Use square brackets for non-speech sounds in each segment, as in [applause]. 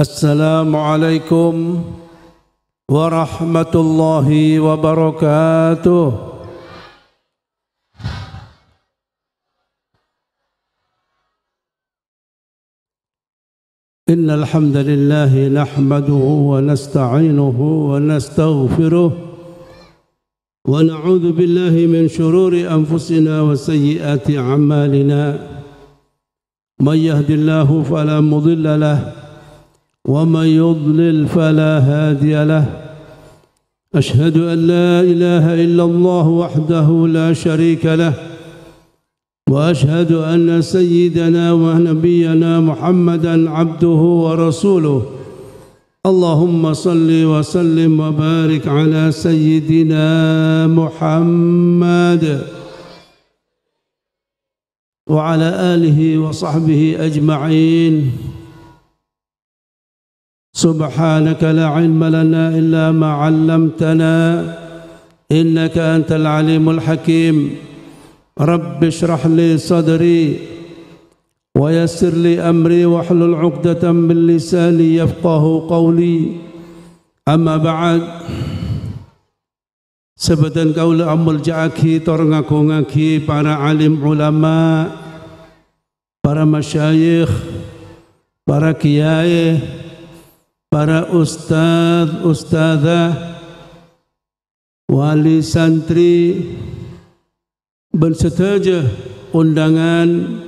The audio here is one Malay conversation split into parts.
السلام عليكم ورحمة الله وبركاته إن الحمد لله نحمده ونستعينه ونستغفره ونعوذ بالله من شرور أنفسنا وسيئات أعمالنا من يهد الله فلا مضل له ومن يضلل فلا هادي له أشهد أن لا إله إلا الله وحده لا شريك له وأشهد أن سيدنا ونبينا محمدًا عبده ورسوله اللهم صل وسلم وبارك على سيدنا محمد وعلى آله وصحبه أجمعين سبحانك لا علم لنا إلا ما علمتنا إنك أنت العليم الحكيم رب اشرح لي صدري ويسر لي أمري واحلل عقدة من لساني يفقه قولي أما بعد Sebatan kaulah amal jaki torangako ngaki para alim ulama para masyayikh para kiai para ustaz, ustazah, wali santri, berseteja undangan,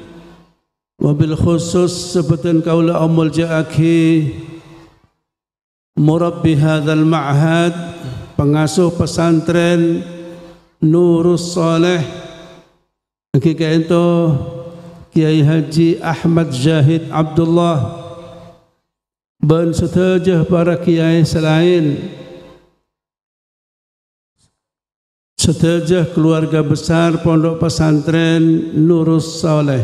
wabil khusus sebetan kaula umul ja'aki, murabbi hadal ma'had, pengasuh pesantren, nurus soleh, kita itu Kiai Haji Ahmad Jahid Abdullah, Ban setajah para kiai selain Setajah keluarga besar pondok pesantren Nurus Saleh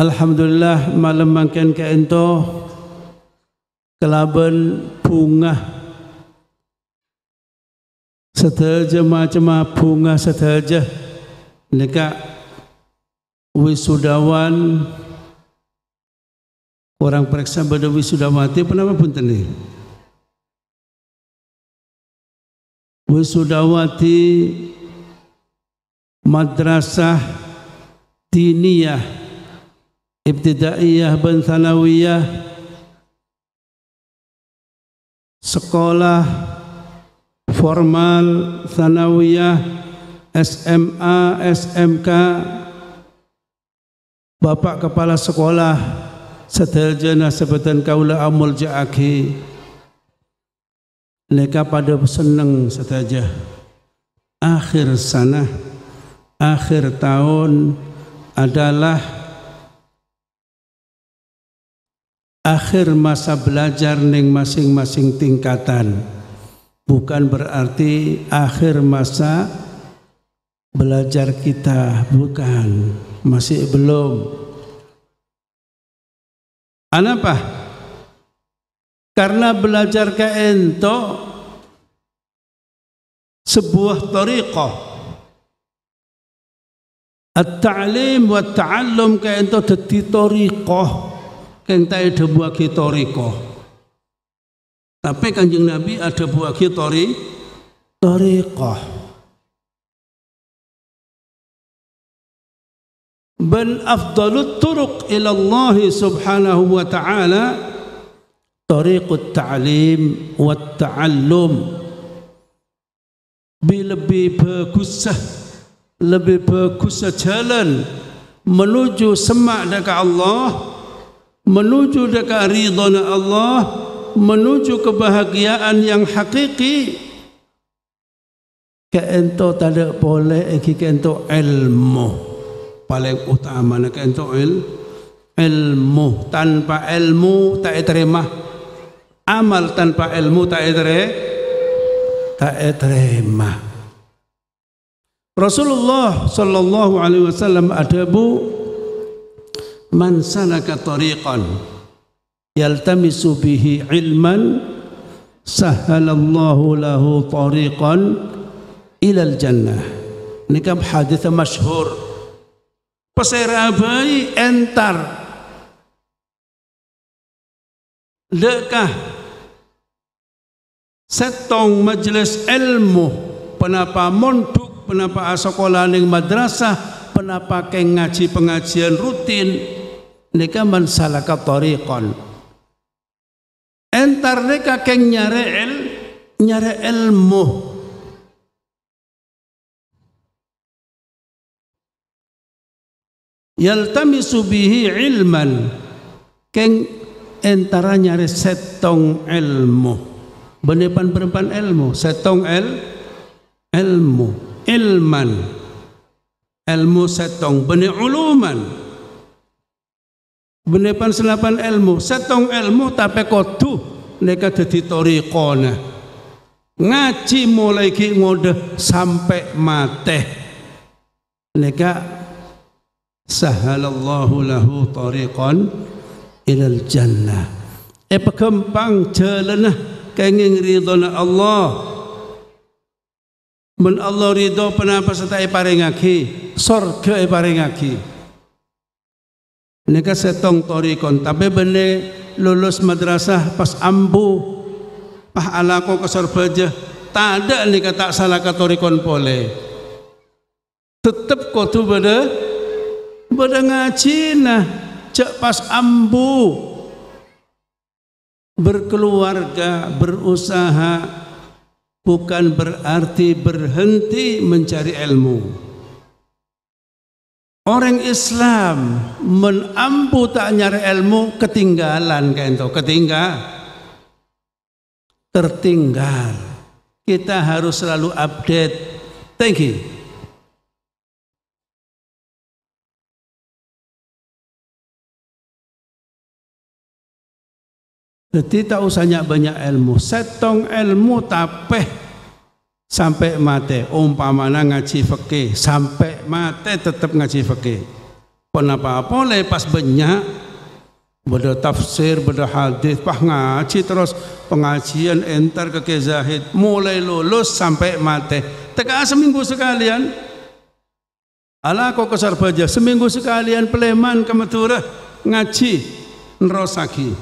Alhamdulillah malam makan ke ento Kelaban bunga Setajah macam bunga setajah Nekak Wisudawan Wisudawan Orang periksa badawi sudah mati kenapa pun tadi? Wisudawati Madrasah Diniyah Ibtidaiyah Ben Thanawiyah Sekolah Formal Thanawiyah SMA, SMK Bapak Kepala Sekolah setel jana sebetan kaula amul jaaki leka pada senang setaja akhir sana akhir tahun adalah akhir masa belajar neng masing-masing tingkatan bukan berarti akhir masa belajar kita bukan masih belum Kenapa? Karena belajar ke ento sebuah tariqah At-ta'lim wa ta'allum ka ento dadi tariqah kang ta ide buah ki Tapi Kanjeng Nabi ada buah ki tariqah. بل أفضل الطرق إلى الله سبحانه وتعالى طريق التعليم والتعلم بلبي بكسة لبي بكسة جلن menuju semak dekat Allah menuju dekat ridhonya Allah menuju kebahagiaan yang hakiki ke ento tak ada boleh ke ento ilmu paling utama nek ento il ilmu tanpa ilmu tak terima amal tanpa ilmu tak diterima tak diterima Rasulullah sallallahu alaihi wasallam adabu man salaka tariqan yaltamisu bihi ilman sahalallahu lahu tariqan ila al jannah ini kan hadis masyhur Pesera peserabai entar lekah setong majelis ilmu penapa monduk penapa sekolah ning madrasah penapa keng ngaji pengajian rutin neka mansalaka tariqan entar neka keng nyare el nyare ilmu yaltamisu bihi ilman keng entaranya setong ilmu benepan berempan ilmu setong el ilmu ilman ilmu setong bene uluman benepan selapan ilmu setong ilmu tapi kodu neka jadi torikona ngaji mulai ki ngode sampai mateh neka sahala Allahu lahu tariqan ila jannah e eh, pekempang jalana kenging na Allah men Allah ridho penapa serta e paringaki surga e paringaki neka setong tariqan tapi bene lulus madrasah pas ambu pah alako kesor baja tak ada ni kata salah katorikon boleh tetap kau tu pada berdengar Cina cek pas ambu berkeluarga berusaha bukan berarti berhenti mencari ilmu orang Islam menampu tak nyari ilmu ketinggalan kento ketinggal tertinggal kita harus selalu update thank you Jadi tak usah banyak banyak ilmu. Setong ilmu tapi sampai mati. Umpamana ngaji fakih sampai mati tetap ngaji fakih. Kenapa? apa pas banyak Bada tafsir, bada hadis, pah ngaji terus pengajian enter ke kezahid mulai lulus sampai mati. Teka seminggu sekalian. Ala kok keserba aja seminggu sekalian peleman ke ngaji nerosaki.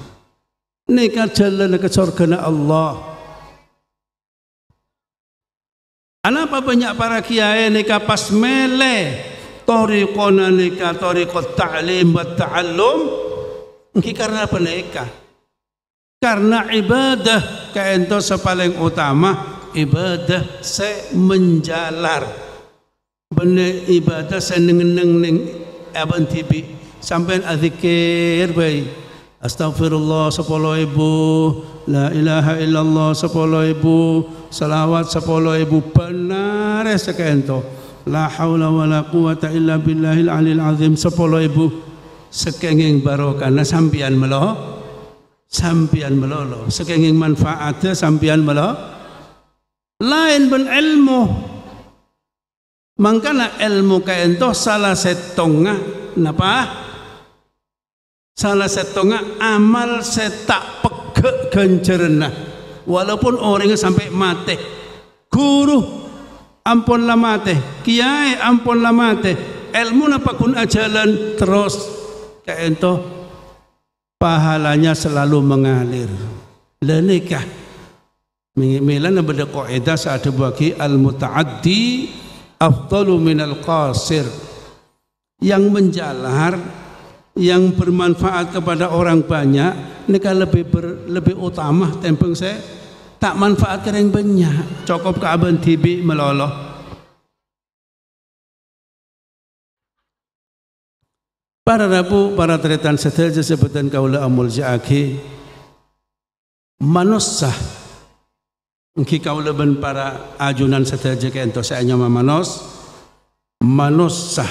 Ini jalan ke syurga Allah. Anapa banyak para kiai ini kan pas mele Tariqona ini kan tariqot ta'lim wa ta'allum Ini karena apa ini kan? Karena ibadah Kayak sepaling utama Ibadah se menjalar Bene ibadah se neng neng neng Eben tibi Sampai adhikir bayi. Astaghfirullah sepuluh ibu La ilaha illallah sepuluh ibu Salawat sepuluh ibu Benar sekento La hawla wa la quwata illa billahil alil azim Sepuluh ibu Sekenging barokah Nah sampian melo Sampian melo lo Sekenging manfaat Sampian melo Lain ben ilmu Mangkana ilmu kento Salah setongah Napa? Napa? salah setonga amal saya tak pegek ganjerna walaupun orangnya sampai mati guru ampunlah mati kiai ampunlah mati ilmu napa pun ajalan terus kayak pahalanya selalu mengalir lenikah Mengimilan kau kaidah saat bagi al mutaaddi afdalu min al qasir yang menjalar yang bermanfaat kepada orang banyak nika lebih ber, lebih utama tempeng saya tak manfaat kering banyak cukup ke abang tibi meloloh para rabu para teretan setel je sebutan kaula amul jaaki manusia ki kaula ben para ajunan setel je ke entos manus manusia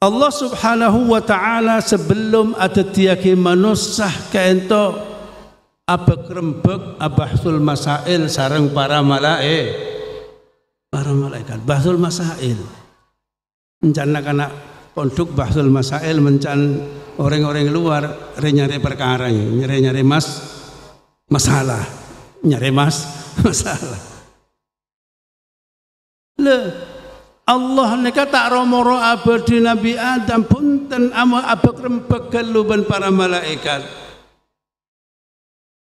Allah Subhanahu wa taala sebelum ada tiyaki manusia ka ento apa kerembek masail sarang para malaik para malaikat bahsul masail mencana kana pondok bahsul masail mencan orang-orang luar nyari perkara nyari-nyari mas masalah nyari mas [laughs] masalah le Allah ni kata romoro abadi Nabi Adam pun punten ama abak rempek keluban para malaikat.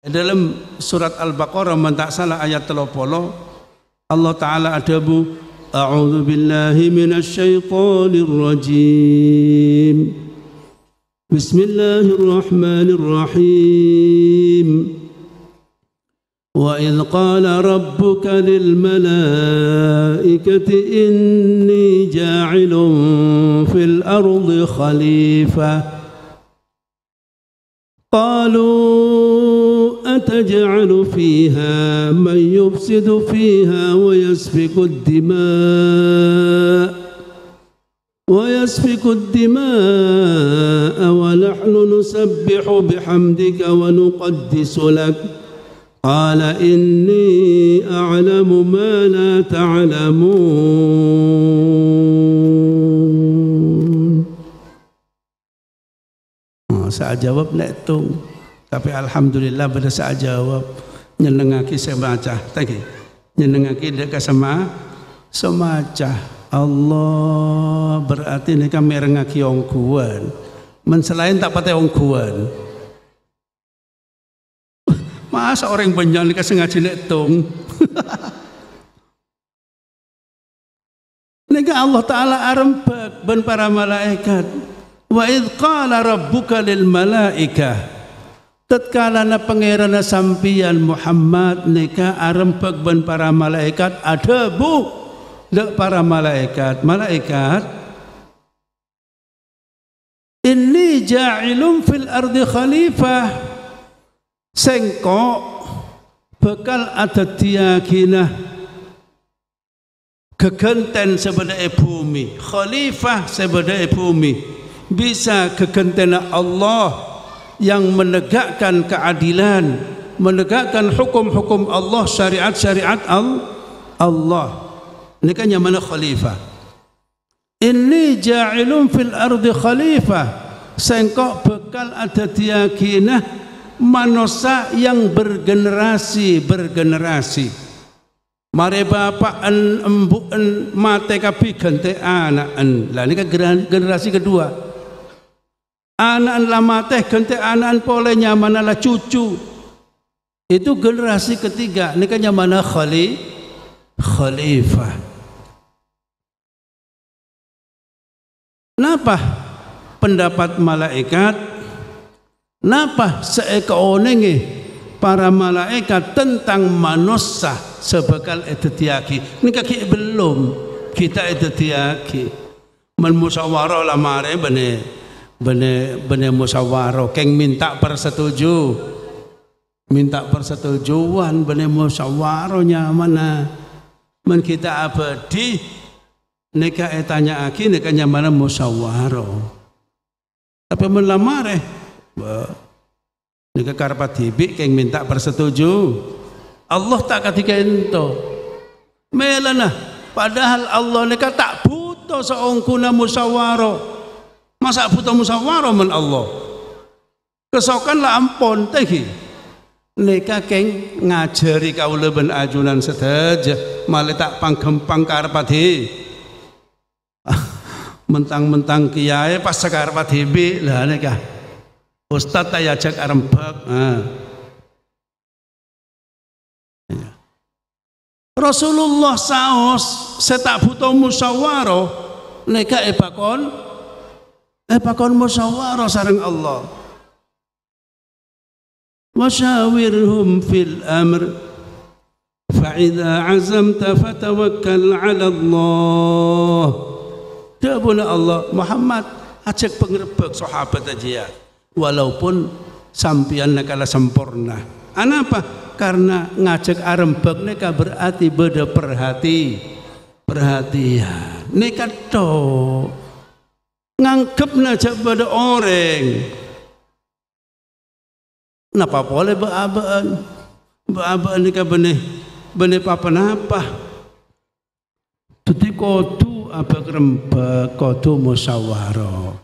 Dalam surat Al-Baqarah mentak salah ayat telopolo Allah Ta'ala adabu A'udhu billahi minasyaitanir rajim Bismillahirrahmanirrahim وإذ قال ربك للملائكة إني جاعل في الأرض خليفة قالوا أتجعل فيها من يفسد فيها ويسفك الدماء ويسفك الدماء ونحن نسبح بحمدك ونقدس لك قال إني أعلم ما لا تعلمون oh, Saat jawab nak tu, Tapi Alhamdulillah pada saat jawab Nyenengaki semaca Thank you Nyenengaki dekat sama, Semaca Allah Berarti ni kan merengaki ongkuan Menselain tak patah ongkuan Menselain tak patah ongkuan Masa orang benjol ni sengaja nak tung. Nega Allah Taala arempak ben para malaikat. Wa id qala rabbuka lil malaika tatkala na pangeran sampian Muhammad neka arempak ben para malaikat ada bu dek para malaikat malaikat inni ja'ilum fil ardi khalifah sengkok bekal ada dia kina kegenten sebenarnya bumi khalifah sebenarnya bumi bisa kegentena Allah yang menegakkan keadilan menegakkan hukum-hukum Allah syariat-syariat Allah ini kan yang mana khalifah ini ja'ilun fil ardi khalifah sengkok bekal ada dia kina manusia yang bergenerasi bergenerasi mare bapa en embu en mate kapi gente anak en lah ini kan generasi kedua anak en lama teh gente anak en boleh nyaman lah cucu itu generasi ketiga ini kan nyaman khali khalifah kenapa pendapat malaikat Napa seekoninge para malaikat tentang manusia sebekal itu tiaki? Ini kaki belum kita itu tiaki. Men musawaroh lah mare bene bene bene musawaroh. Keng minta persetuju, minta persetujuan bene musawaroh nyamana. Men kita abadi Nekah e tanya aki, nekah nyamana musawaroh. Tapi melamar eh, Niki karepa dibik keng minta persetuju. Allah tak ketika ento. Melana, padahal Allah nek tak buta seongkuna musyawara. Masa buta musyawara men Allah. Kesokanlah ampun teh. Neka keng ngajari kau leben ajunan sedaja malah tak panggempang karpati. [laughs] mentang-mentang kiai pas sekarpati bi lah neka. Ustaz tak ajak rempak. Ha. Ya. Rasulullah saos setak butuh musyawaro leka ebakon ebakon musyawaro sarang Allah. Masyawirhum fil amr Fa'idha azamta fatawakkal ala Allah Dia ya Allah Muhammad ajak pengerbek sahabat aja ya walaupun sampian nakala sempurna. Anapa? Karena ngajak arembek neka berarti beda perhati perhatian. Neka to nganggep najak pada orang. Napa boleh beaban? Beaban neka benih benih apa napa? Tuti tu apa rembek kodu musawaroh.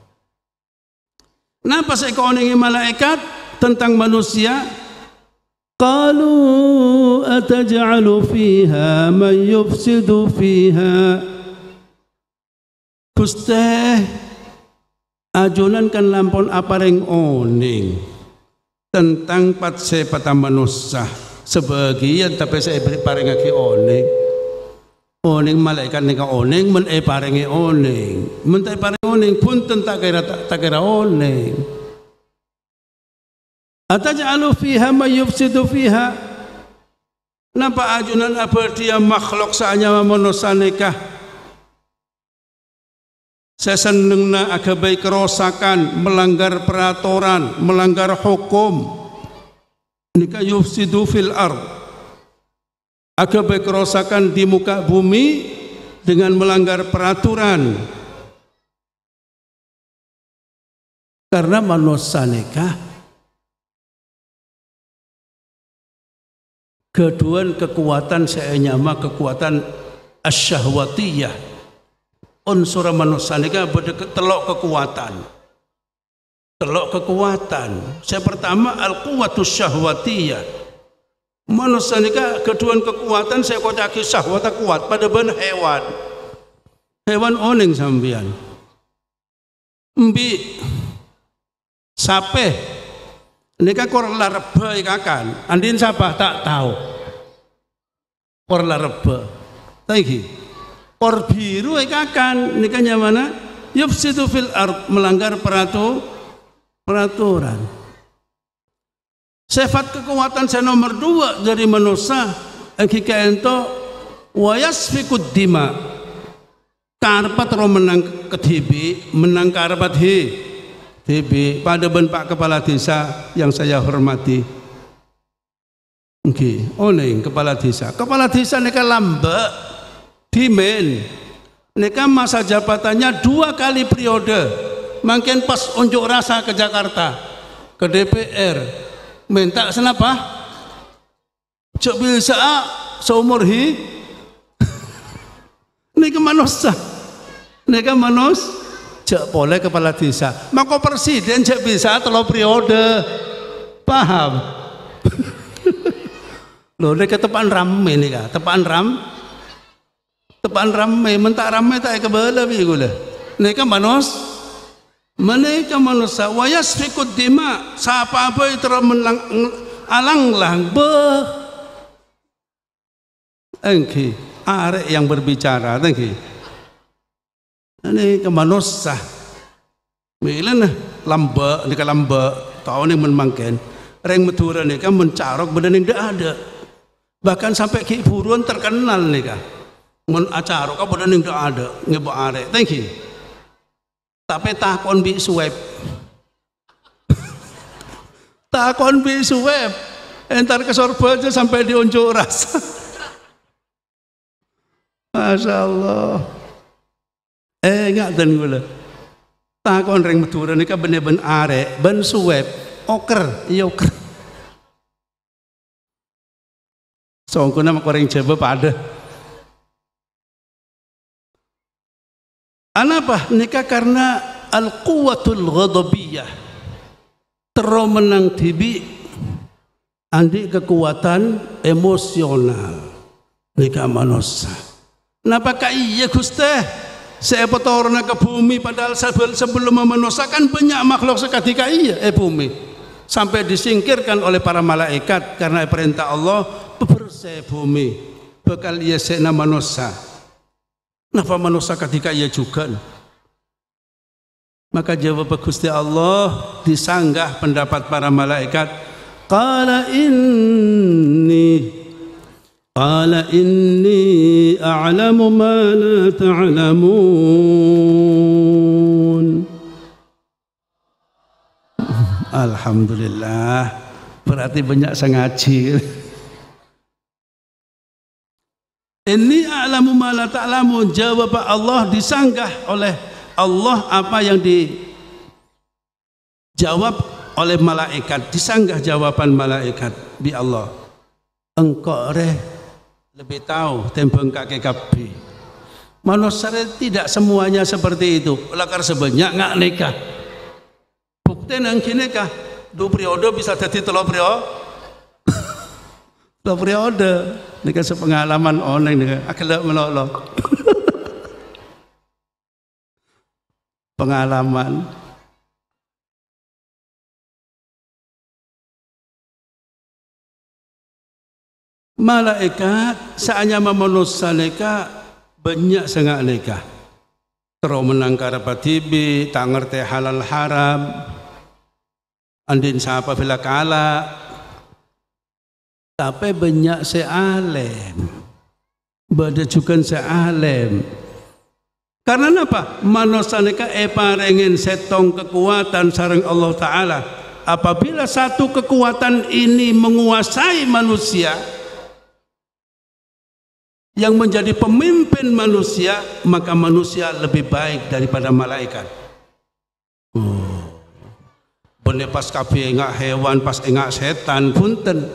Kenapa kau ini malaikat tentang manusia? Kalu ataj'alu fiha man yufsidu fiha. Kuste ajunan kan lampon apa ring oning tentang pat se manusia sebagian tapi saya beri paring lagi oning. Oning malaikat nengah oning men e eh parengi oning. Men tak parengi oning pun tentak kira tak, tak kira oning. Ata ja'alu fiha ma yufsidu fiha. Napa ajunan apa dia makhluk saanya manusia nikah. Saya seneng na agak baik kerosakan, melanggar peraturan, melanggar hukum. Nikah yufsidu fil ardh akan berkerosakan di muka bumi dengan melanggar peraturan karena manusia nikah kedua kekuatan saya nyama kekuatan asyahwatiyah unsur manusia nikah berdekat telok kekuatan telok kekuatan saya pertama al-quwatu syahwatiyah manusia ketuan kekuatan saya kota kisah wata kuat pada ben hewan hewan oning sambian embi sape ini kan korang larebe ikakan andin siapa tak tahu korang larebe tinggi kor biru ikakan ini kan yang mana ha? yufsidu fil ard melanggar peratu peraturan sifat kekuatan saya nomor dua dari manusia jika itu wayas fikut dima Karpet roh menang ketibi menang karpet hi tibi pada ben pak kepala desa yang saya hormati Oke, okay. oh kepala desa. Kepala desa neka lambek, dimen. Neka masa jabatannya dua kali periode. Mungkin pas unjuk rasa ke Jakarta, ke DPR, minta senapa cok bisa seumur hi ini [laughs] ke manusia ini ke manusia cok boleh kepala desa maka presiden cok bisa telah periode paham [laughs] Loh, ini ke tempat rame ini kak, Tepan ram tepan ramai. mentak ramai tak kebelah ini ke manusia mereka manusia wayas fikut dima siapa apa itu menang alang lang be engki arek yang berbicara engki ini ke manusia mila lamba ni ke lamba tahu nih menmangken reng meturan nih kan mencarok benda nih dah ada bahkan sampai ki buruan terkenal nih kan mencarok apa benda nih dah ada ngebo arek engki tapi takon bi suwep [laughs] takon bi suwep entar ke sorbo aja sampai diunjuk rasa [laughs] Masya Allah eh enggak dan gula takon ring medura ini kan bener-bener arek ben suwep oker yoker [laughs] so aku nama koreng jebe padah Kenapa nikah Karena al-quwatul ghadabiyah. Teromenang tibi andi kekuatan emosional. Nikah manusia. Kenapa kak iya kusta? Saya petorna ke bumi padahal sebelum sebelum memenosakan banyak makhluk seketika iya eh bumi. Sampai disingkirkan oleh para malaikat karena perintah Allah bersih bumi. Bekal iya sekna manusia. Kenapa manusia ketika ia juga? Maka jawab Gusti Allah disanggah pendapat para malaikat. Qala inni Qala inni a'lamu ma la ta'lamun. Alhamdulillah. Berarti banyak sengaja. Ini a'lamu ma la ta'lamu jawab Allah disanggah oleh Allah apa yang dijawab oleh malaikat disanggah jawaban malaikat bi Allah engkau reh lebih tahu tembang kakek kapi manusia tidak semuanya seperti itu lakar sebanyak ngak nikah bukti nang kini kah dua periode bisa jadi telo periode [laughs] telo periode dengan sepengalaman online oh, dengan akhlak melolo. [laughs] pengalaman malaikat saatnya memenuhi saleka banyak sangat leka terus menangkar patibi tak ngerti halal haram andin siapa bila kalah tapi banyak sealem Bada juga sealem karena apa manusia eparengin setong kekuatan sarang Allah Ta'ala apabila satu kekuatan ini menguasai manusia yang menjadi pemimpin manusia maka manusia lebih baik daripada malaikat Oh. Bene pas kafe ingat hewan, pas ingat setan, punten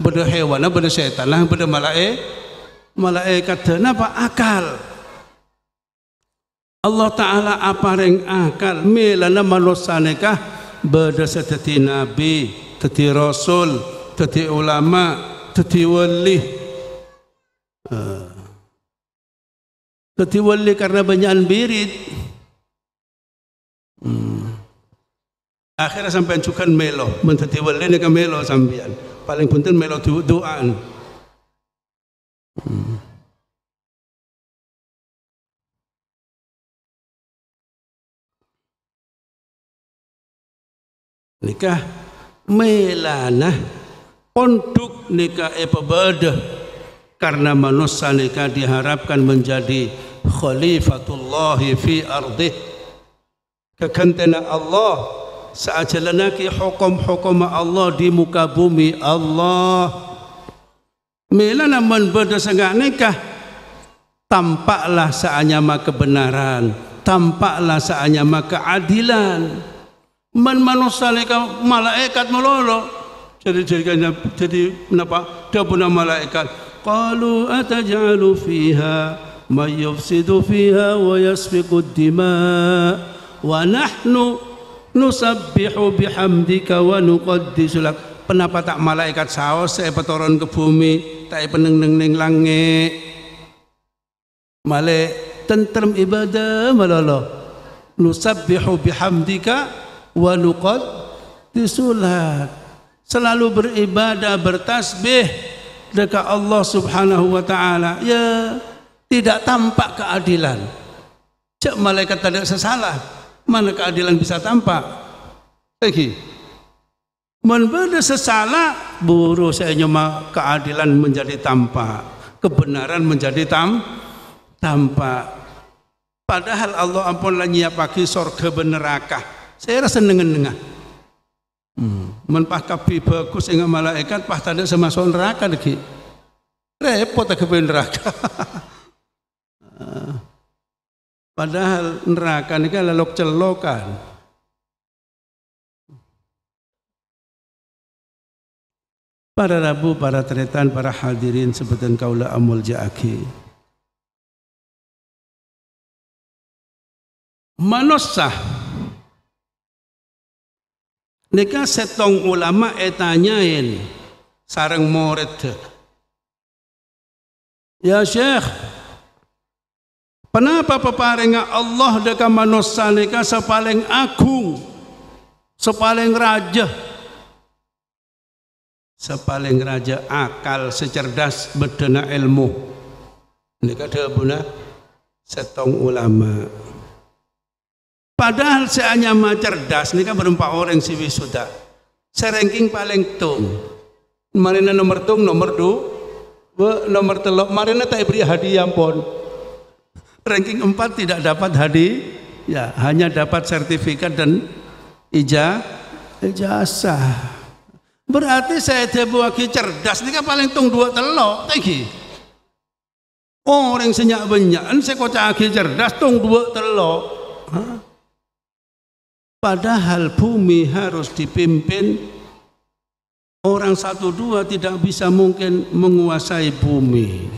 benda hewan, lah, benda syaitan, lah, benda malai, malai kata, kenapa akal? Allah Ta'ala apa yang akal? Milana manusia nikah benda teti Nabi, teti Rasul, teti ulama, teti wali. Uh. Teti wali karena banyak birit. Hmm. Akhirnya sampai cukan melo, menteri wali ni kan melo sambian paling penting melo doa hmm. Nikah melana untuk nikah berde karena manusia nikah diharapkan menjadi khalifatullahi fi ardih kekentena Allah Sa'ajalanaki hukum-hukum Allah di muka bumi Allah Mila namun berdosa enggak nikah Tampaklah maka kebenaran Tampaklah maka keadilan Men manusia leka malaikat melolo jadi jadi jadi, jadi kenapa dia punya malaikat qalu atajalu fiha may yufsidu fiha wa yasfiqu ad-dima wa nahnu nusabbihu bihamdika wa nuqaddisu lak kenapa tak malaikat saos saya petoron ke bumi tak peneng neng neng langit malek tentrem ibadah malolo nusabbihu bihamdika wa nuqaddisu lak selalu beribadah bertasbih dekat Allah Subhanahu wa taala ya tidak tampak keadilan cek malaikat tak ada sesalah mana keadilan bisa tampak lagi mun bade sesala buru saya nyoma keadilan menjadi tampak kebenaran menjadi tam tampak padahal Allah ampun lah nyiap nyiapaki sorga beneraka saya rasa nengen nengah mun hmm. pah kapi bagus dengan malaikat pah tanda sama sorga neraka lagi repot tak kebenaraka [laughs] Padahal neraka ini kan lok celokan. Para Rabu, para Tretan, para hadirin sebutan kaula amul ja'aki. Manusah. Nika setong ulama etanyain sarang murid. Ya Syekh, Kenapa peparing Allah deka manusia ini kan sepaling agung, sepaling raja, sepaling raja akal, secerdas, berdana ilmu. Ini dah puna setong ulama. Padahal seanya mah cerdas, ini kan berempat orang si wisuda. Serengking paling tung. Marina nomor tung, nomor dua, nomor telok. Marina tak beri hadiah pun ranking 4 tidak dapat hadi ya hanya dapat sertifikat dan ijazah ijazah berarti saya tebuaki cerdas ini kan paling tung dua telok tinggi orang senyak banyak saya kocak lagi cerdas tung dua telok ha? padahal bumi harus dipimpin orang satu dua tidak bisa mungkin menguasai bumi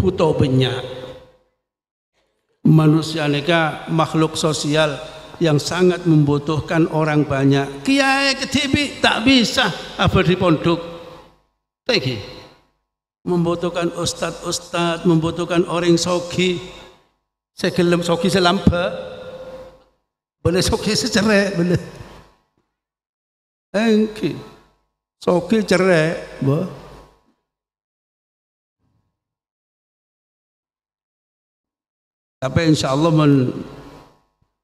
butuh banyak manusia neka makhluk sosial yang sangat membutuhkan orang banyak kiai ketibi tak bisa apa di pondok tegi membutuhkan ustad ustad membutuhkan orang soki Saya segelem soki saya selampe boleh soki saya cerai, boleh Enki soki cerai boleh. Tapi insya Allah men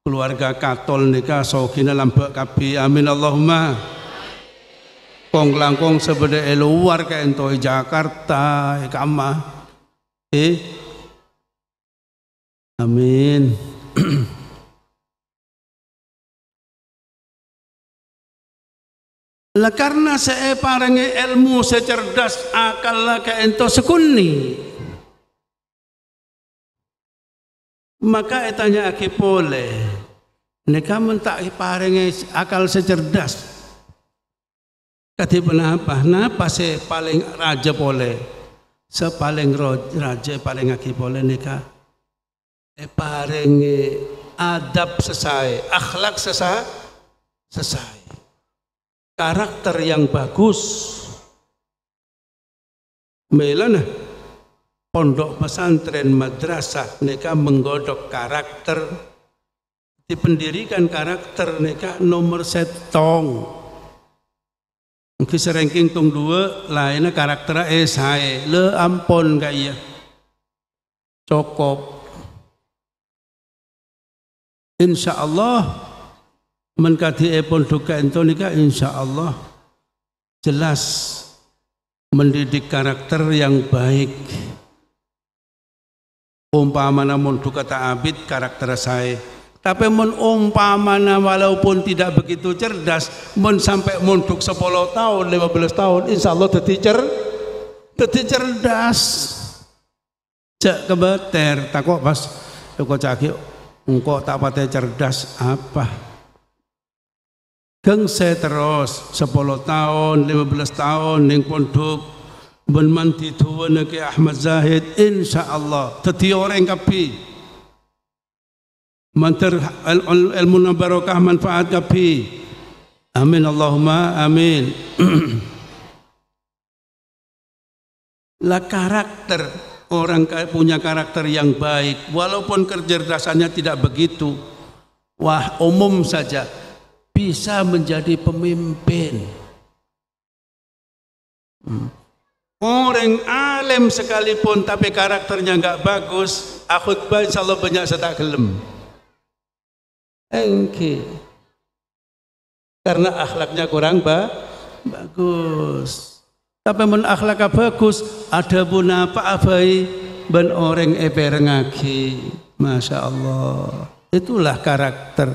keluarga katol nika sokina lambak kabi amin Allahumma kong langkong sebeda luar ke entoi Jakarta ikama eh, eh amin [clears throat] lah karena saya parangi ilmu secerdas akal lah ke entoi sekuni Maka etanya aki pole. Neka mentak paringe akal secerdas. Kati apa? Napa se paling raja boleh? Se paling raja paling aki pole neka. E eh, paringe adab sesai, akhlak sesai, sesai. Karakter yang bagus. Melana, pondok pesantren madrasah mereka menggodok karakter dipendirikan karakter mereka nomor setong mungkin seringking tung dua lainnya karakter esai le ampon gak iya cukup insya Allah mengkati epon duka entonika insya Allah jelas mendidik karakter yang baik umpama namun tu kata abid karakter saya tapi mun umpama walaupun tidak begitu cerdas mun sampai munduk 10 tahun 15 tahun insyaallah dadi cer dadi cerdas cek kebeter takok pas Kok cakik engko tak pate cerdas apa Geng saya terus 10 tahun, 15 tahun ning pondok Ben man dituwene ke Ahmad Zahid insya Allah teti orang kapi Manter ilmu al barokah manfaat kapi Amin Allahumma amin [clears throat] La karakter orang punya karakter yang baik walaupun kecerdasannya tidak begitu wah umum saja bisa menjadi pemimpin hmm. Orang alim sekalipun tapi karakternya enggak bagus, aku khutbah insyaallah banyak saya tak gelem. Engki. Karena akhlaknya kurang ba bagus. Tapi mun akhlaknya bagus, ada pun apa abai ben orang eper ngaki. Masya Allah. Itulah karakter.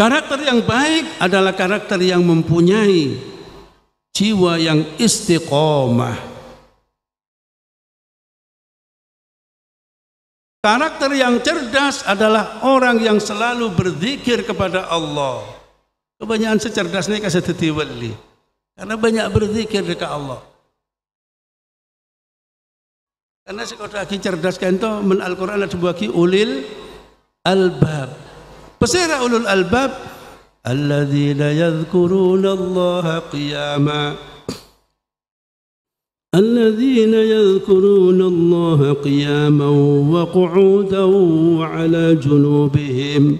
Karakter yang baik adalah karakter yang mempunyai jiwa yang istiqomah. Karakter yang cerdas adalah orang yang selalu berzikir kepada Allah. Kebanyakan secerdas ni, kasih tadi wali. Karena banyak berzikir dekat Allah. Karena sekolah lagi cerdas kan itu men Al-Quran ada sebuah ulil albab. Pesera ulul albab الذين يذكرون الله قياما الذين يذكرون الله قياما وقعودا وعلى جنوبهم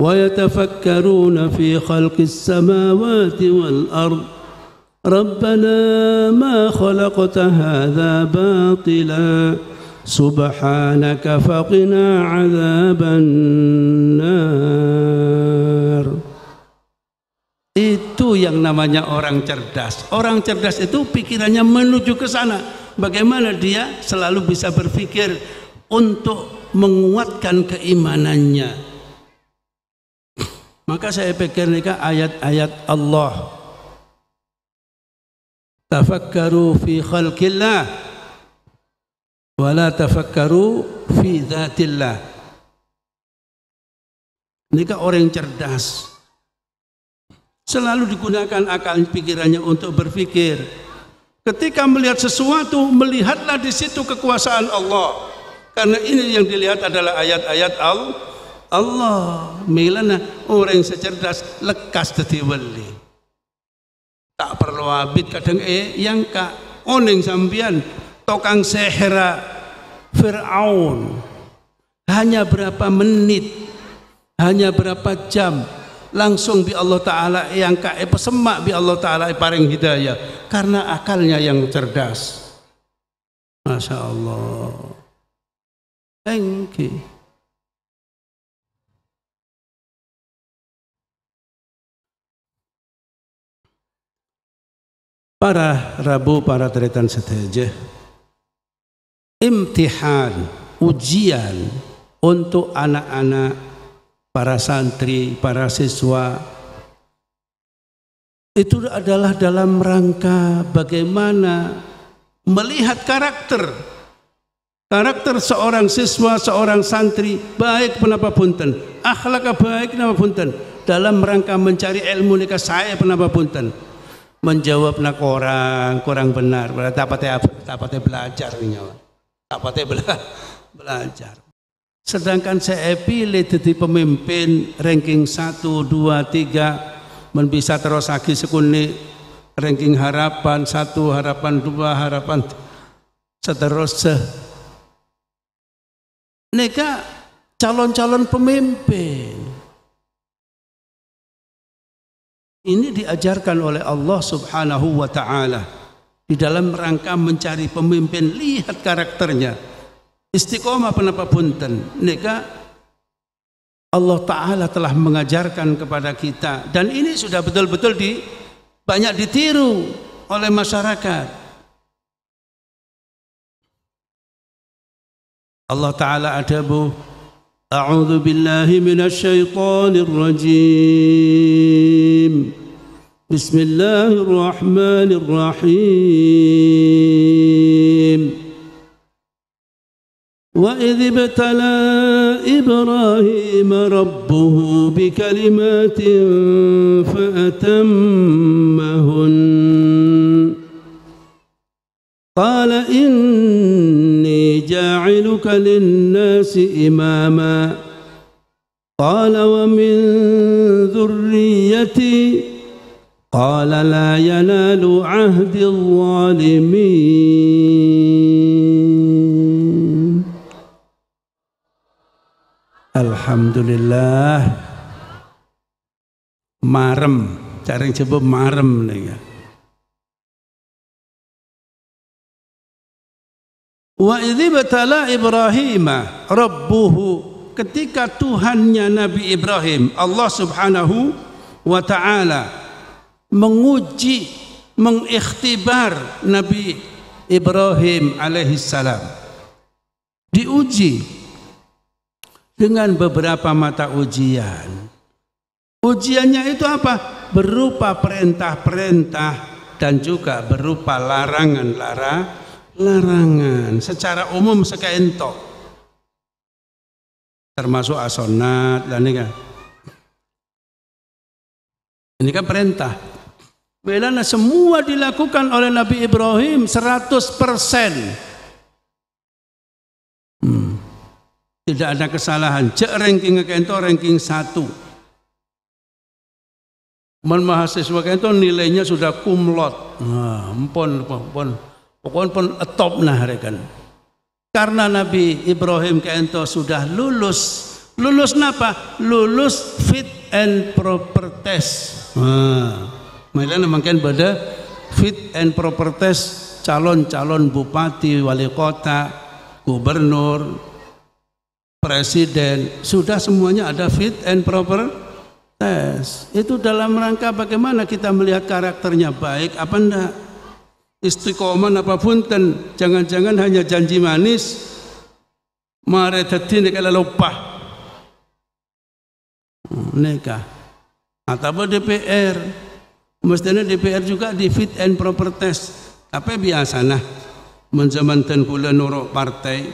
ويتفكرون في خلق السماوات والأرض ربنا ما خلقت هذا باطلا سبحانك فقنا عذاب النار itu yang namanya orang cerdas. Orang cerdas itu pikirannya menuju ke sana. Bagaimana dia selalu bisa berpikir untuk menguatkan keimanannya. Maka saya pikir nikah ayat-ayat Allah. Tafakkaru fi khalqillah wa la tafakkaru fi dzatillah. Nikah orang cerdas. selalu digunakan akal pikirannya untuk berpikir. Ketika melihat sesuatu, melihatlah di situ kekuasaan Allah. Karena ini yang dilihat adalah ayat-ayat Allah. Allah. Milana orang yang secerdas lekas jadi wali. Tak perlu habit kadang eh yang kak oning sambian tokang sehera Fir'aun hanya berapa menit hanya berapa jam langsung bi Allah Taala yang kae eh, pesemak bi Allah Taala paring hidayah karena akalnya yang cerdas. Masya Allah. Thank you. Para Rabu, para Tretan Seteja Imtihan, ujian Untuk anak-anak para santri, para siswa. Itu adalah dalam rangka bagaimana melihat karakter karakter seorang siswa, seorang santri baik penapa punten, akhlaknya baik penapa punten dalam rangka mencari ilmu nikah saya penapa punten menjawab nak orang kurang benar berarti apa teh apa teh belajar nyawa apa teh belajar Sedangkan saya pilih jadi pemimpin ranking 1, 2, 3 Menbisa terus lagi sekuni ranking harapan 1, harapan 2, harapan seterusnya Neka calon-calon pemimpin Ini diajarkan oleh Allah subhanahu wa ta'ala Di dalam rangka mencari pemimpin Lihat karakternya istiqomah pendapat punten neka Allah Ta'ala telah mengajarkan kepada kita dan ini sudah betul-betul di banyak ditiru oleh masyarakat Allah Ta'ala adabu A'udhu billahi shaytanir rajim Bismillahirrahmanirrahim Bismillahirrahmanirrahim وإذ ابتلى إبراهيم ربه بكلمات فأتمهن قال إني جاعلك للناس إماما قال ومن ذريتي قال لا ينال عهد الظالمين Alhamdulillah Marem Cara yang sebut marem ni ya. Wa idhi batala Ibrahim Rabbuhu Ketika Tuhannya Nabi Ibrahim Allah subhanahu wa ta'ala Menguji mengiktibar Nabi Ibrahim alaihissalam Diuji Diuji dengan beberapa mata ujian. Ujiannya itu apa? Berupa perintah-perintah dan juga berupa larangan-larangan larangan secara umum sekaentok termasuk asonat dan ini kan ini kan perintah Belana semua dilakukan oleh Nabi Ibrahim 100% tidak ada kesalahan. Cek ranking kento ranking satu. Men mahasiswa kento nilainya sudah kumlot. Nah, pun pun pokoknya pun top nah rekan. Karena Nabi Ibrahim kento sudah lulus. Lulus napa? Lulus fit and proper test. Mereka nah, memang kan pada fit and proper test calon-calon bupati, wali kota, gubernur, presiden, sudah semuanya ada fit and proper test. Itu dalam rangka bagaimana kita melihat karakternya baik apa enggak. Istiqomah apapun dan jangan-jangan hanya janji manis. Mare tetin kalau lupa. Nikah. Atau DPR. Mestinya DPR juga di fit and proper test. Apa biasa nah menjamankan kula nuruk partai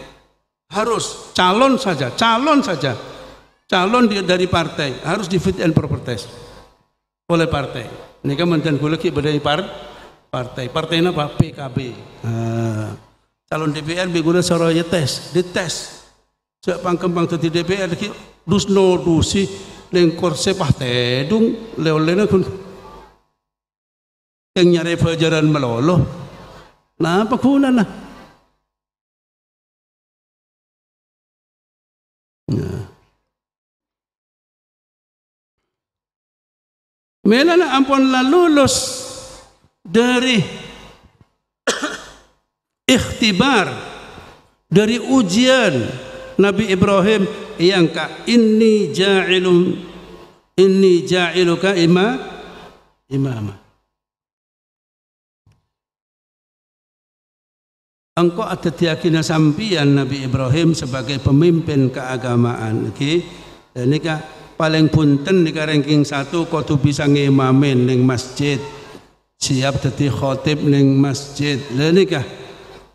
harus calon saja calon saja calon dari partai harus di fit and proper test oleh partai ini kan mantan berani dari partai partai apa PKB uh, ha. calon DPR bikin suara ya tes di tes sejak pangkembang tadi DPR lagi dus no dusi lengkor sepah tedung leolena kun yang nyari pelajaran meloloh apa kuna nah Mela ya. nak ampun lah, lulus dari ikhtibar dari ujian Nabi Ibrahim yang ka inni ja'ilun inni ja'iluka ima imama engkau ada keyakinan sampian Nabi Ibrahim sebagai pemimpin keagamaan okay? dan ini kah, paling punten ini ranking satu kau tu bisa ngimamin di masjid siap jadi khotib di masjid dan lah ini kah,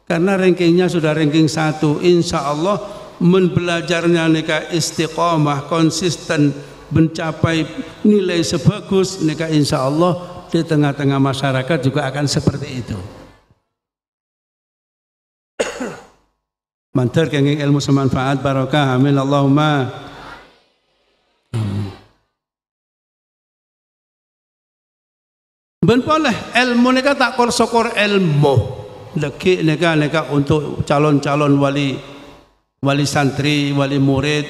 karena rankingnya sudah ranking satu insya Allah membelajarnya nika istiqomah konsisten mencapai nilai sebagus nika insya Allah di tengah-tengah masyarakat juga akan seperti itu. Mantar kenging ilmu semanfaat barokah amin Allahumma Ben boleh ilmu nega tak kor sokor ilmu Lagi nega nega untuk calon-calon wali Wali santri, wali murid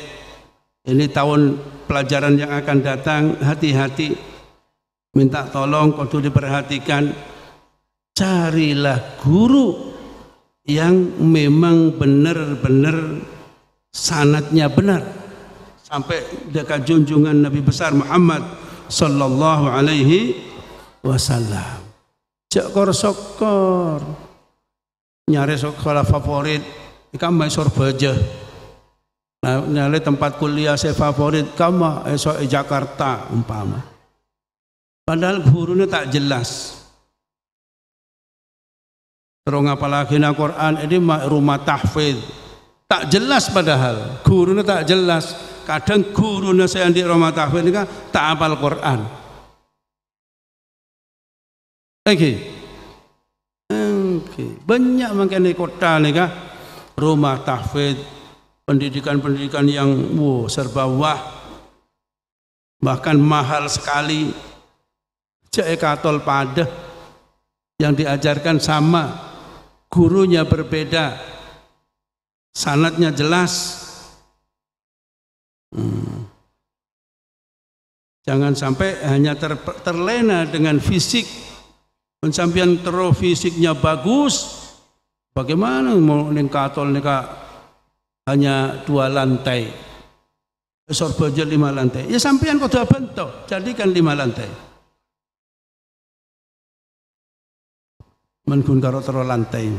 Ini tahun pelajaran yang akan datang Hati-hati Minta tolong kau diperhatikan Carilah guru yang memang benar-benar sanatnya benar sampai dekat junjungan Nabi besar Muhammad sallallahu alaihi wasallam. Cek kor sokor nyari sekolah favorit ikam Mysor Baja. Nah, nyari tempat kuliah saya favorit kamu esok Jakarta umpama. Padahal gurunya tak jelas. Terung apalagi nak Quran ini rumah tahfidz. Tak jelas padahal gurunya tak jelas. Kadang gurunya saya di rumah tahfidz ini kan tak apal Quran. Oke. Oke. Banyak mungkin di kota ini kan rumah tahfidz pendidikan-pendidikan yang wow, serba wah bahkan mahal sekali cekatol pada yang diajarkan sama gurunya berbeda, sanatnya jelas. Hmm. Jangan sampai hanya ter, terlena dengan fisik. Pensampian terus fisiknya bagus. Bagaimana mau ningkatol ningka hanya dua lantai. Sorbojo lima lantai. Ya sampean kudu bentuk. jadikan lima lantai. Men gun karo tero lantai.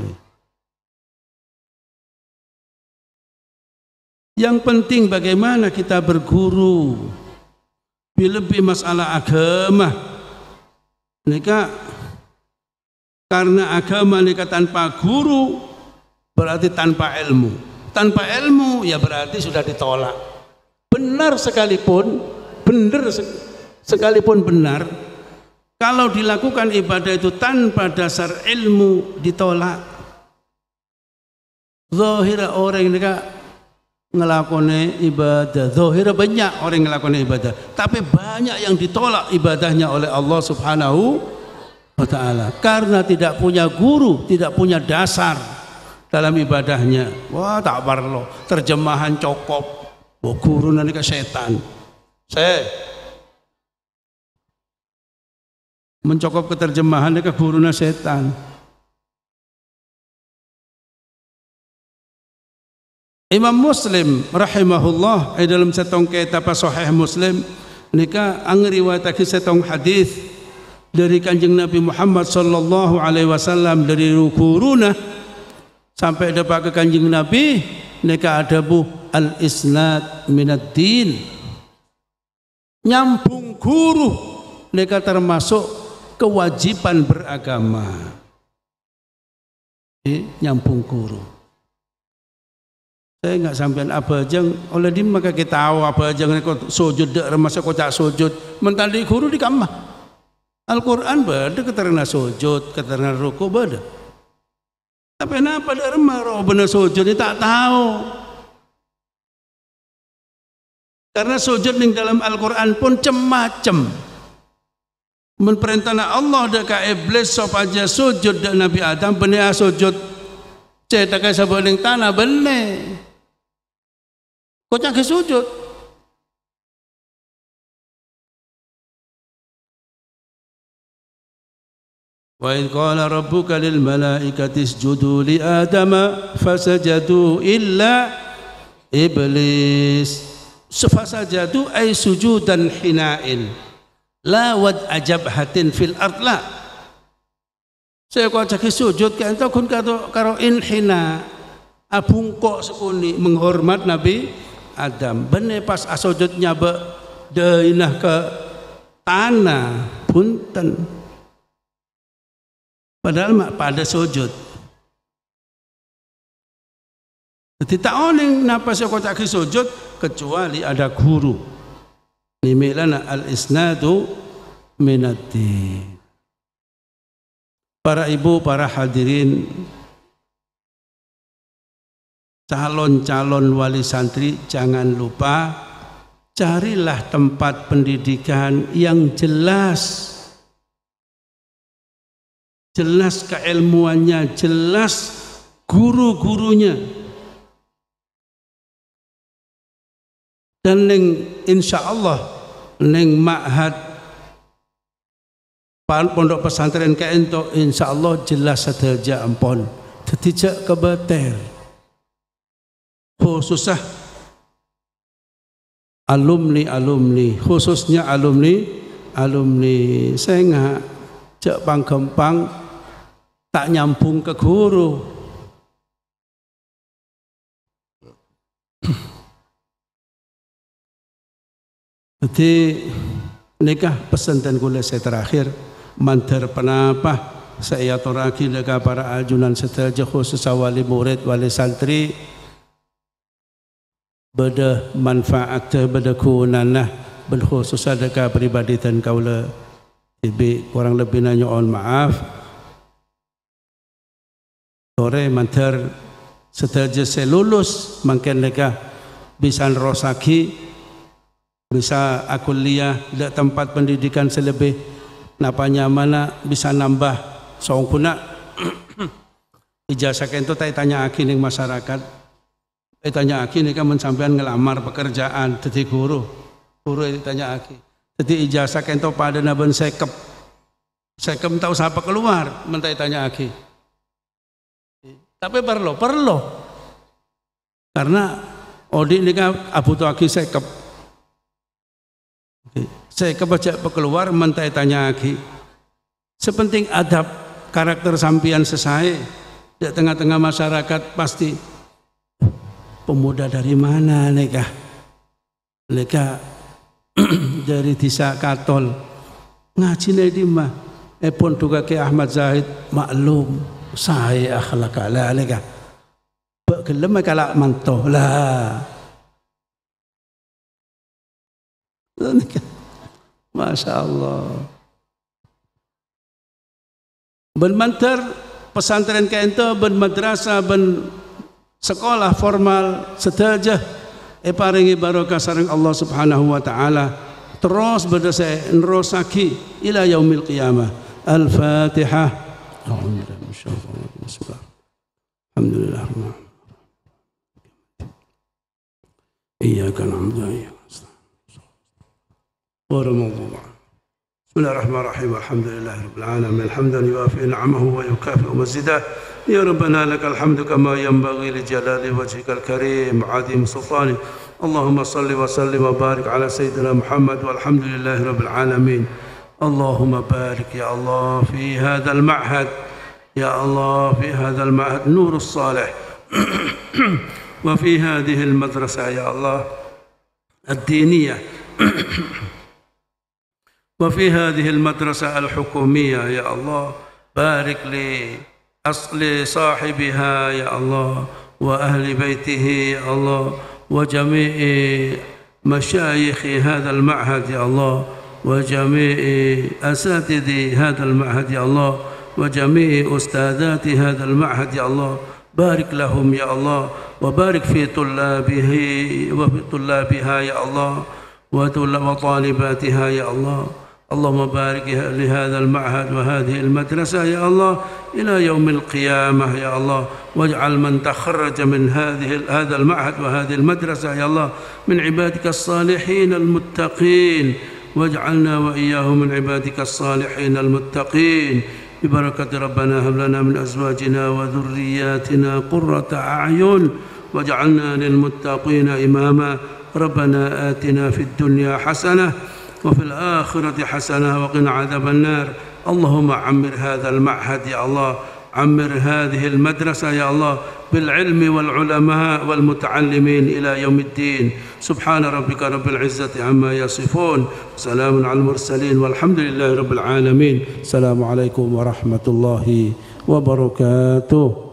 Yang penting bagaimana kita berguru. Lebih masalah agama. Mereka karena agama mereka tanpa guru berarti tanpa ilmu. Tanpa ilmu ya berarti sudah ditolak. Benar sekalipun, benar sekalipun benar, kalau dilakukan ibadah itu tanpa dasar ilmu ditolak. Zohir orang yang ngelakoni ibadah. Zohir banyak orang yang ngelakoni ibadah. Tapi banyak yang ditolak ibadahnya oleh Allah subhanahu wa Karena tidak punya guru, tidak punya dasar dalam ibadahnya. Wah tak perlu terjemahan cokop. Wah oh, guru nanti ke setan. Saya mencokop keterjemahan ke huruna setan. Imam Muslim rahimahullah di eh, dalam setong kitab sahih Muslim nika angriwayatake setong hadis dari kanjeng Nabi Muhammad sallallahu alaihi wasallam dari ruquruna sampai dapat ke kanjeng Nabi nika ada bu al isnad minad din nyambung guru nika termasuk kewajiban beragama di nyambung guru. Saya enggak sampean apa aja oleh di maka kita tahu apa aja nek sujud dek remasa kocak sujud mentali guru di kamma. Al-Qur'an bade keterangan sujud, keterangan ruku bade. Tapi kenapa dek remah roh bener sujud ini tak tahu. Karena sujud ning dalam Al-Qur'an pun cem macam. -macam. Memperintahkan Allah dekat iblis sop sujud dek Nabi Adam benar ah sujud. Cetak kaya sebuah ning tanah benar Kau jangan sujud. Wa in qala rabbuka lil malaikati isjudu li adama fasajadu illa iblis. Sufasajadu ay sujudan hinain. Hinain. La wad ajab hatin fil ard la. Saya kau cakap sujud kan tu kun kata karo inhina abung ah, kok sepuni menghormat Nabi Adam. Bene pas asujudnya be deinah ke tanah punten. Padahal mak pada sujud. Tidak oning kenapa saya kau cakap sujud kecuali ada guru. Nimilana al-isnadu minati. Para ibu, para hadirin, calon-calon wali santri, jangan lupa carilah tempat pendidikan yang jelas. Jelas keilmuannya, jelas guru-gurunya, dan ning insya Allah ning makhat pondok pesantren ke ento insya Allah jelas saja ampon tetijak kebetel khususah alumni alumni khususnya alumni alumni saya ngah cak pang kempang tak nyambung ke guru Jadi nikah pesan dan kula saya terakhir mantar penapa saya toraki dega para ajunan setelah khusus wali murid wali santri beda manfaat beda kunanah berkhusus dengan peribadi dan kaula lebih kurang lebih nanyo on maaf sore mantar setelah saya lulus mungkin dengan bisa rosaki bisa aku akuliah di tempat pendidikan selebih napanya mana bisa nambah song kuna [clears throat] ijazah kento tak tanya aki yang masyarakat tak tanya aki ini kan mencampian ngelamar pekerjaan jadi guru guru itu tanya aki, jadi ijazah kento pada naben sekep sekep tahu siapa keluar mentai tanya akin tapi perlu perlu karena Odi ini kan abu aki akhi sekep saya kebaca keluar mentai tanya lagi. Sepenting adab karakter sampian sesai di tengah-tengah masyarakat pasti pemuda dari mana nikah? Nikah [clears throat] dari desa Katol. Ngaji nih di mah. Eh pun duga ke Ahmad Zahid maklum saya akhlak lah nikah. Bukan lemah kalau mantoh lah. [laughs] Masya Allah. Bermantar pesantren kento, ben madrasah, ben sekolah formal, sederja, eparingi barokah sarang Allah subhanahu wa ta'ala. Terus berdasar, nerosaki ila yaumil qiyamah. Al-Fatihah. Alhamdulillah. Iya Iyaka na'budu غير بسم الله الرحمن الرحيم والحمد لله رب العالمين حمدا يوافي نعمه ويكافئ مزيده يا ربنا لك الحمد كما ينبغي لجلال وجهك الكريم عظيم سلطانك اللهم صل وسلم وبارك على سيدنا محمد والحمد لله رب العالمين اللهم بارك يا الله في هذا المعهد يا الله في هذا المعهد نور الصالح [coughs] وفي هذه المدرسة يا الله الدينية [coughs] وفي هذه المدرسة الحكومية يا الله بارك أصل صاحبها يا الله وأهل بيته يا الله وجميع مشايخ هذا المعهد يا الله وجميع أساتذة هذا المعهد يا الله وجميع أستاذات هذا المعهد يا الله بارك لهم يا الله وبارك في طلابه وفي طلابها يا الله وطالباتها يا الله اللهم بارك لهذا المعهد وهذه المدرسة يا الله إلى يوم القيامة يا الله واجعل من تخرج من هذه هذا المعهد وهذه المدرسة يا الله من عبادك الصالحين المتقين واجعلنا وإياهم من عبادك الصالحين المتقين ببركة ربنا هب لنا من أزواجنا وذرياتنا قرة أعين واجعلنا للمتقين إماما ربنا آتنا في الدنيا حسنة وفي الآخرة حسنة وقنا عذاب النار اللهم عمر هذا المعهد يا الله عمر هذه المدرسة يا الله بالعلم والعلماء والمتعلمين إلى يوم الدين سبحان ربك رب العزة عما يصفون سلام على المرسلين والحمد لله رب العالمين السلام عليكم ورحمة الله وبركاته